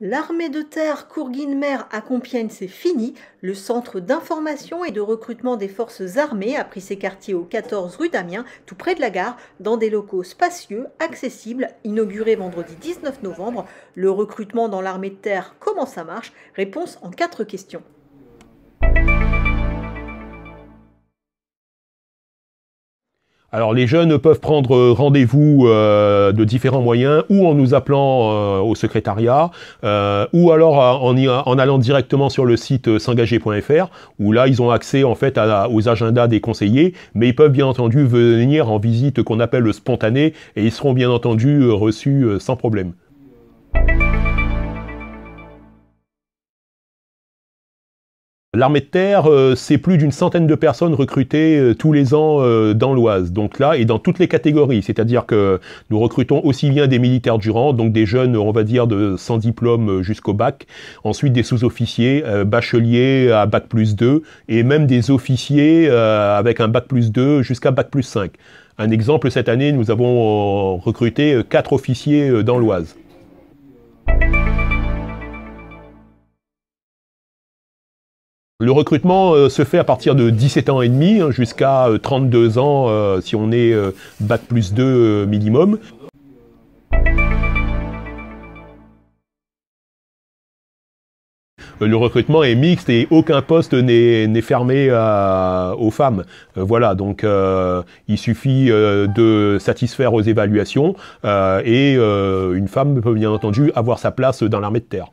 L'armée de terre Courguine-Mer à Compiègne, c'est fini. Le centre d'information et de recrutement des forces armées a pris ses quartiers au 14 rue d'Amiens, tout près de la gare, dans des locaux spacieux, accessibles, inaugurés vendredi 19 novembre. Le recrutement dans l'armée de terre, comment ça marche Réponse en quatre questions. Alors les jeunes peuvent prendre euh, rendez-vous euh, de différents moyens, ou en nous appelant euh, au secrétariat, ou alors en, allant directement sur le site s'engager.fr, où là ils ont accès en fait aux agendas des conseillers, mais ils peuvent bien entendu venir en visite qu'on appelle spontanée, et ils seront bien entendu reçus sans problème. L'armée de terre, euh, c'est plus d'une centaine de personnes recrutées euh, tous les ans euh, dans l'Oise. Donc là, et dans toutes les catégories, c'est-à-dire que nous recrutons aussi bien des militaires rang, donc des jeunes, on va dire, de sans diplôme jusqu'au bac, ensuite des sous-officiers, bacheliers à bac plus 2, et même des officiers avec un bac plus 2 jusqu'à bac plus 5. Un exemple, cette année, nous avons recruté quatre officiers dans l'Oise. Le recrutement euh, se fait à partir de 17 ans et demi hein, jusqu'à 32 euh, ans euh, si on est bac plus 2 minimum. Le recrutement est mixte et aucun poste n'est fermé aux femmes. voilà, donc il suffit de satisfaire aux évaluations et une femme peut bien entendu avoir sa place dans l'armée de terre.